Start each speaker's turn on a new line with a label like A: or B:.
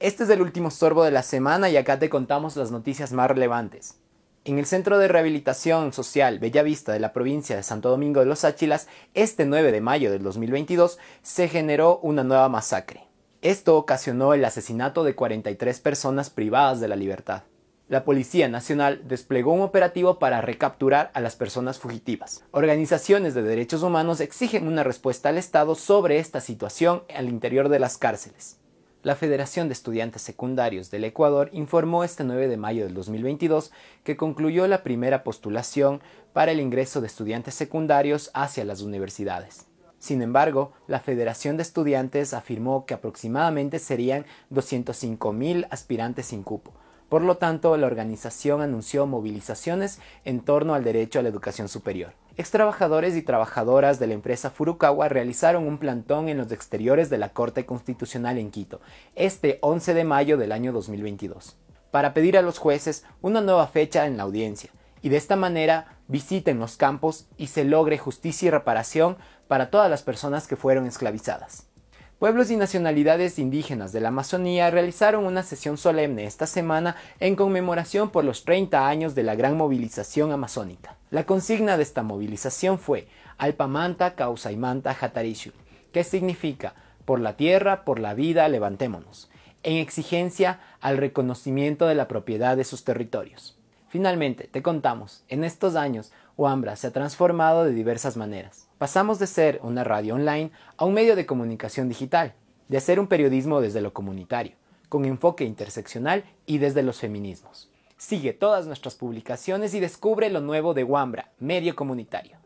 A: Este es el último sorbo de la semana y acá te contamos las noticias más relevantes. En el Centro de Rehabilitación Social Bellavista de la provincia de Santo Domingo de los Áchilas, este 9 de mayo del 2022 se generó una nueva masacre. Esto ocasionó el asesinato de 43 personas privadas de la libertad. La Policía Nacional desplegó un operativo para recapturar a las personas fugitivas. Organizaciones de derechos humanos exigen una respuesta al Estado sobre esta situación al interior de las cárceles. La Federación de Estudiantes Secundarios del Ecuador informó este 9 de mayo del 2022 que concluyó la primera postulación para el ingreso de estudiantes secundarios hacia las universidades. Sin embargo, la Federación de Estudiantes afirmó que aproximadamente serían 205.000 aspirantes sin cupo, por lo tanto, la organización anunció movilizaciones en torno al derecho a la educación superior. Extrabajadores y trabajadoras de la empresa Furukawa realizaron un plantón en los exteriores de la Corte Constitucional en Quito, este 11 de mayo del año 2022, para pedir a los jueces una nueva fecha en la audiencia, y de esta manera visiten los campos y se logre justicia y reparación para todas las personas que fueron esclavizadas. Pueblos y nacionalidades indígenas de la Amazonía realizaron una sesión solemne esta semana en conmemoración por los 30 años de la gran movilización amazónica. La consigna de esta movilización fue Alpamanta Causaimanta Jatarishu, que significa por la tierra, por la vida, levantémonos, en exigencia al reconocimiento de la propiedad de sus territorios. Finalmente, te contamos, en estos años, WAMBRA se ha transformado de diversas maneras. Pasamos de ser una radio online a un medio de comunicación digital, de hacer un periodismo desde lo comunitario, con enfoque interseccional y desde los feminismos. Sigue todas nuestras publicaciones y descubre lo nuevo de Wambra, medio comunitario.